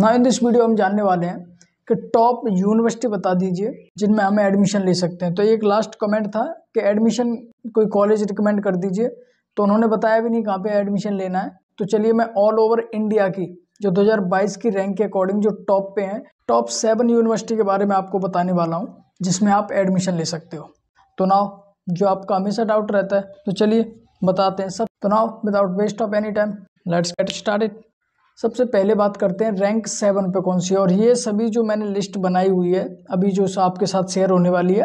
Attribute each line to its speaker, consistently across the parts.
Speaker 1: ना in this video हम जानने वाले हैं कि टॉप यूनिवर्सिटी बता दीजिए जिनमें हम एडमिशन ले सकते हैं तो एक लास्ट कमेंट था कि एडमिशन कोई कॉलेज रिकमेंड कर दीजिए तो उन्होंने बताया भी नहीं कहाँ पे एडमिशन लेना है तो चलिए मैं ऑल ओवर इंडिया की जो 2022 की रैंक के अकॉर्डिंग जो टॉप पे हैं टॉप सेवन यूनिवर्सिटी के बारे में आपको बताने वाला हूँ जिसमें आप एडमिशन ले सकते हो तो नाव जो आपका हमेशा डाउट रहता है तो चलिए बताते हैं सब तो now without waste of any time let's get start सबसे पहले बात करते हैं रैंक सेवन पे कौन सी है और ये सभी जो मैंने लिस्ट बनाई हुई है अभी जो आपके साथ शेयर होने वाली है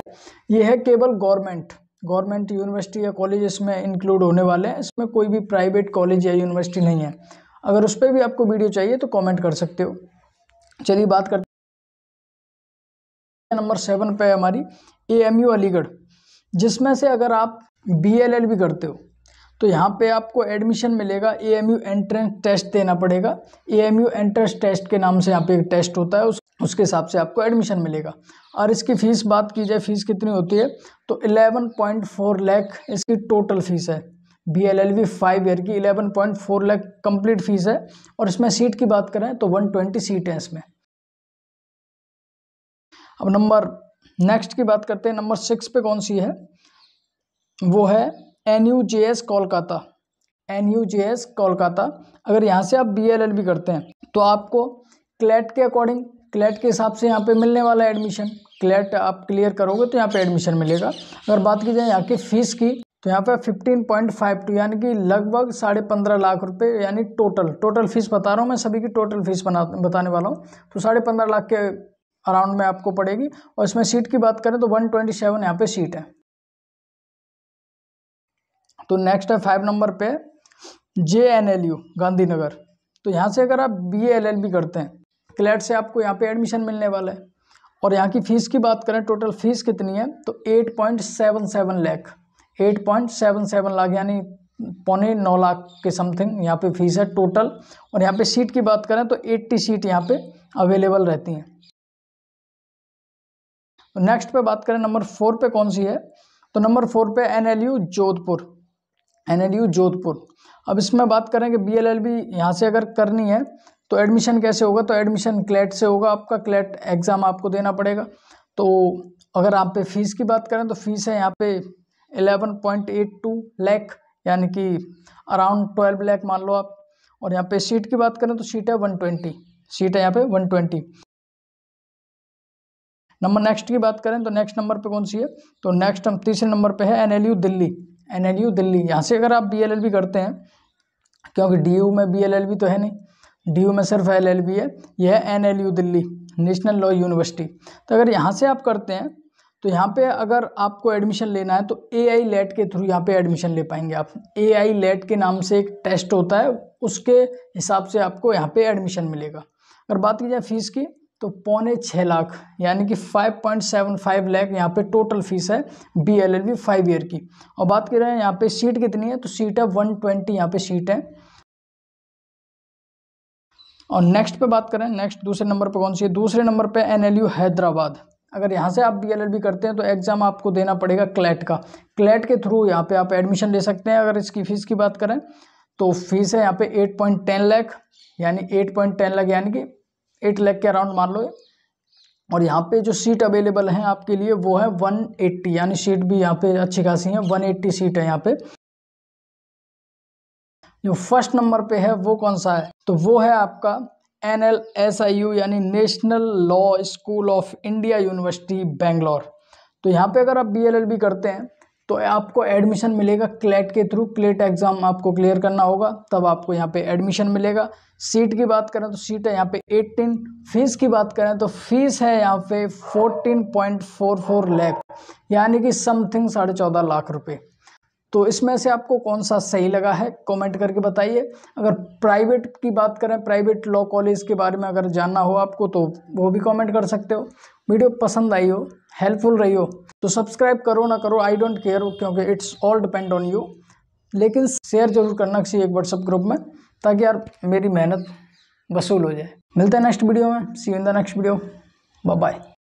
Speaker 1: ये है केवल गवर्नमेंट गवर्नमेंट यूनिवर्सिटी या कॉलेज इसमें इंक्लूड होने वाले हैं इसमें कोई भी प्राइवेट कॉलेज या यूनिवर्सिटी नहीं है अगर उस पर भी आपको वीडियो चाहिए तो कॉमेंट कर सकते हो चलिए बात करते नंबर सेवन पे है हमारी ए एम यू अलीगढ़ जिसमें से अगर आप बी एल एल भी करते हो तो यहाँ पे आपको एडमिशन मिलेगा A M U entrance test देना पड़ेगा A M U entrance test के नाम से यहाँ पे एक टेस्ट होता है उस उसके हिसाब से आपको एडमिशन मिलेगा और इसकी फ़ीस बात की जाए फ़ीस कितनी होती है तो 11.4 लैख इसकी टोटल फ़ीस है B L L B five year की 11.4 लैख कम्प्लीट फ़ीस है और इसमें सीट की बात करें तो ट्वेंटी सीट है इसमें अब नंबर नेक्स्ट की बात करते हैं नंबर सिक्स पे कौन सी है वो है N U J S Kolkata N U J S Kolkata अगर यहाँ से आप बी एल एल भी करते हैं तो आपको क्लेट के अकॉर्डिंग क्लेट के हिसाब से यहाँ पे मिलने वाला एडमिशन क्लेट आप क्लियर करोगे तो यहाँ पे एडमिशन मिलेगा अगर बात की जाए यहाँ की फ़ीस की तो यहाँ पे फिफ्टीन पॉइंट फाइव टू यानी कि लगभग साढ़े पंद्रह लाख रुपए यानी टोटल टोटल फीस बता रहा हूँ मैं सभी की टोटल फीस बना बताने वाला हूँ तो साढ़े पंद्रह लाख के अराउंड में आपको पड़ेगी और इसमें सीट की बात करें तो वन ट्वेंटी सेवन यहाँ पर सीट है तो नेक्स्ट है फाइव नंबर पे J N L U Gandhinagar तो यहाँ से अगर आप बी एल एल बी करते हैं क्लैट से आपको यहाँ पे एडमिशन मिलने वाला है और यहाँ की फ़ीस की बात करें टोटल फ़ीस कितनी है तो eight point seven seven lakh eight point seven seven lakh यानी पौने नौ लाख के समथिंग यहाँ पे फ़ीस है टोटल और यहाँ पे सीट की बात करें तो एट्टी सीट यहाँ पे अवेलेबल रहती हैं नेक्स्ट तो पे बात करें नंबर फोर पे कौन सी है तो नंबर फोर पे एनएलयू जोधपुर एन जोधपुर अब इसमें बात करें कि बी एल एल बी यहाँ से अगर करनी है तो एडमिशन कैसे होगा तो एडमिशन क्लेट से होगा आपका क्लेट एग्ज़ाम आपको देना पड़ेगा तो अगर आप पे फीस की बात करें तो फीस है यहाँ पे 11.82 लाख यानी कि अराउंड 12 लाख मान लो आप और यहाँ पे सीट की बात करें तो सीट है 120 सीट है यहाँ पे 120 नंबर नेक्स्ट की बात करें तो नेक्स्ट नंबर पे कौन सी है तो नेक्स्ट हम तीसरे नंबर पे है NLU Delhi N L U Delhi यहाँ से अगर आप बी एल एल बी करते हैं क्योंकि डी यू में बी एल एल बी तो है नहीं डी यू में सिर्फ एल एल बी है यह है N L U Delhi national law university तो अगर यहाँ से आप करते हैं तो यहाँ पे अगर आपको एडमिशन लेना है तो ए आई लेट के थ्रू यहाँ पे एडमिशन ले पाएंगे आप ए आई लेट के नाम से एक टेस्ट होता है उसके हिसाब से आपको यहाँ पे एडमिशन मिलेगा अगर बात की जाए फीस की तो पौने छः लाख यानी कि 5.75 लाख यहाँ पे टोटल फीस है B L L B five year की और बात करें यहाँ पे सीट कितनी है तो सीट है 120 ट्वेंटी यहाँ पर सीट है और नेक्स्ट पे बात करें नेक्स्ट दूसरे नंबर पे कौन सी है दूसरे नंबर पे यू हैदराबाद अगर यहाँ से आप बी एल करते हैं तो एग्ज़ाम आपको देना पड़ेगा क्लैट का क्लैट के थ्रू यहाँ पे आप एडमिशन ले सकते हैं अगर इसकी फ़ीस की बात करें तो फीस है यहाँ पे टेन लैख यानी एट टेन लाख यानी कि एट लैख के अराउंड मान लो और यहाँ पे जो सीट अवेलेबल हैं आपके लिए वो है वन एट्टी यानी सीट भी यहाँ पे अच्छी खासी है वन एट्टी सीट है यहाँ पे जो फर्स्ट नंबर पे है वो कौन सा है तो वो है आपका N L S I U यानी national law school of India university Bangalore तो यहाँ पे अगर आप बी एल एल बी करते हैं तो आपको एडमिशन मिलेगा क्लेट के थ्रू क्लेट एग्ज़ाम आपको क्लियर करना होगा तब आपको यहाँ पे एडमिशन मिलेगा सीट की बात करें तो सीट है यहाँ पे 18 फीस की बात करें तो फीस है यहाँ पे 14.44 लाख यानी कि समथिंग साढ़े चौदह लाख रुपए तो इसमें से आपको कौन सा सही लगा है कमेंट करके बताइए अगर प्राइवेट की बात करें प्राइवेट लॉ कॉलेज के बारे में अगर जानना हो आपको तो वो भी कमेंट कर सकते हो वीडियो पसंद आई हो हेल्पफुल रही हो तो सब्सक्राइब करो ना करो आई डोंट केयर क्योंकि it's all depend on you लेकिन शेयर जरूर करना चाहिए एक व्हाट्सअप ग्रुप में ताकि यार मेरी मेहनत वसूल हो जाए मिलते हैं नेक्स्ट वीडियो में see in the next video bye bye